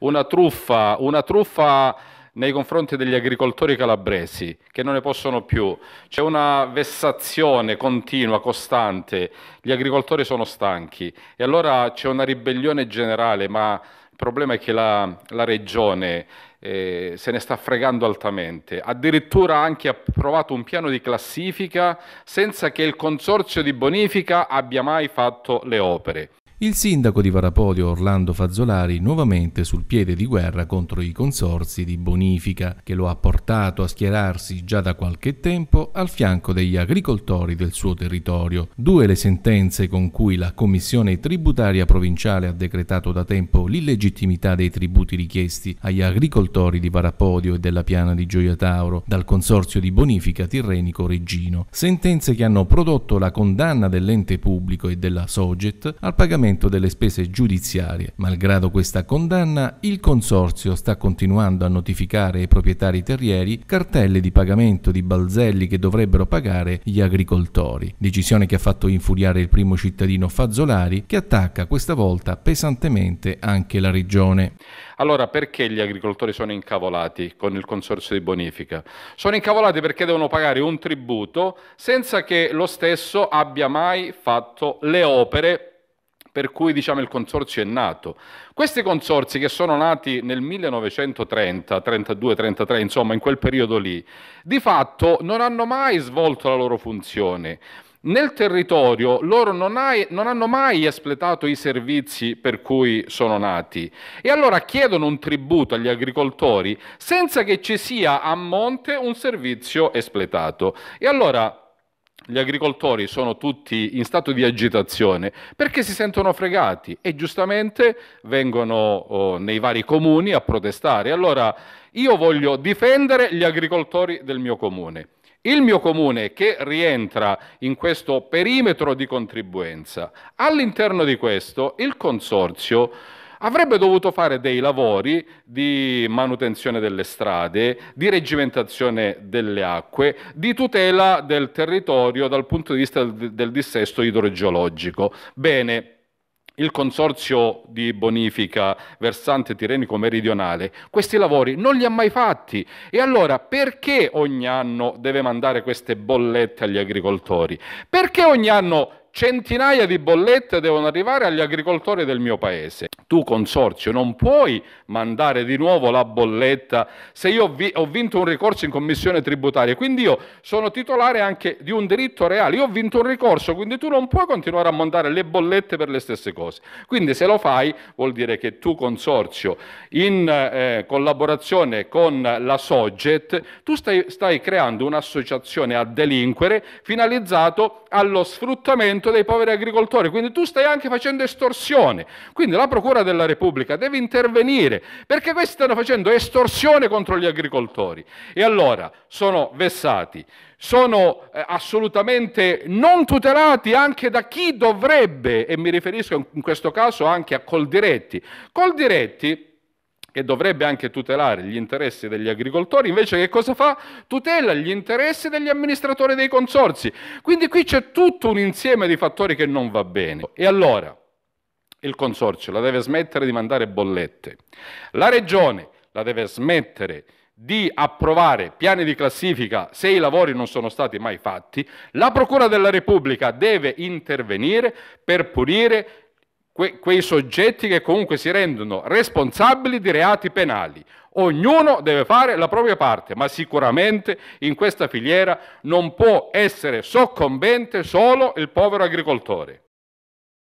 una truffa, una truffa nei confronti degli agricoltori calabresi che non ne possono più. C'è una vessazione continua, costante, gli agricoltori sono stanchi e allora c'è una ribellione generale, ma il problema è che la, la regione eh, se ne sta fregando altamente. Addirittura anche ha approvato un piano di classifica senza che il consorzio di bonifica abbia mai fatto le opere il sindaco di Varapodio Orlando Fazzolari nuovamente sul piede di guerra contro i consorsi di bonifica che lo ha portato a schierarsi già da qualche tempo al fianco degli agricoltori del suo territorio. Due le sentenze con cui la Commissione tributaria provinciale ha decretato da tempo l'illegittimità dei tributi richiesti agli agricoltori di Varapodio e della piana di Gioia Tauro dal consorzio di bonifica tirrenico Reggino, sentenze che hanno prodotto la condanna dell'ente pubblico e della Soget al pagamento pagamento delle spese giudiziarie. Malgrado questa condanna, il Consorzio sta continuando a notificare ai proprietari terrieri cartelle di pagamento di balzelli che dovrebbero pagare gli agricoltori. Decisione che ha fatto infuriare il primo cittadino Fazzolari che attacca questa volta pesantemente anche la regione. Allora perché gli agricoltori sono incavolati con il Consorzio di Bonifica? Sono incavolati perché devono pagare un tributo senza che lo stesso abbia mai fatto le opere per cui diciamo, il consorzio è nato. Questi consorzi che sono nati nel 1930, 32, 33, insomma in quel periodo lì, di fatto non hanno mai svolto la loro funzione. Nel territorio loro non, hai, non hanno mai espletato i servizi per cui sono nati e allora chiedono un tributo agli agricoltori senza che ci sia a monte un servizio espletato. E allora gli agricoltori sono tutti in stato di agitazione perché si sentono fregati e giustamente vengono oh, nei vari comuni a protestare. Allora io voglio difendere gli agricoltori del mio comune. Il mio comune che rientra in questo perimetro di contribuenza, all'interno di questo il consorzio avrebbe dovuto fare dei lavori di manutenzione delle strade, di reggimentazione delle acque, di tutela del territorio dal punto di vista del, del dissesto idrogeologico. Bene, il consorzio di bonifica versante tirenico meridionale questi lavori non li ha mai fatti e allora perché ogni anno deve mandare queste bollette agli agricoltori? Perché ogni anno centinaia di bollette devono arrivare agli agricoltori del mio paese. Tu consorzio non puoi mandare di nuovo la bolletta se io vi, ho vinto un ricorso in commissione tributaria, quindi io sono titolare anche di un diritto reale, io ho vinto un ricorso, quindi tu non puoi continuare a mandare le bollette per le stesse cose. Quindi se lo fai vuol dire che tu consorzio in eh, collaborazione con la Soget, tu stai, stai creando un'associazione a delinquere finalizzato allo sfruttamento detrimento dei poveri agricoltori, quindi tu stai anche facendo estorsione. Quindi la Procura della Repubblica deve intervenire perché questi stanno facendo estorsione contro gli agricoltori e allora sono vessati, sono eh, assolutamente non tutelati anche da chi dovrebbe, e mi riferisco in questo caso anche a Coldiretti. Coldiretti che dovrebbe anche tutelare gli interessi degli agricoltori, invece che cosa fa? Tutela gli interessi degli amministratori dei consorzi. Quindi qui c'è tutto un insieme di fattori che non va bene. E allora il consorzio la deve smettere di mandare bollette, la regione la deve smettere di approvare piani di classifica se i lavori non sono stati mai fatti, la Procura della Repubblica deve intervenire per punire que- quei soggetti che comunque si rendono responsabili di reati penali. Ognuno deve fare la propria parte, ma sicuramente in questa filiera non può essere soccombente solo il povero agricoltore.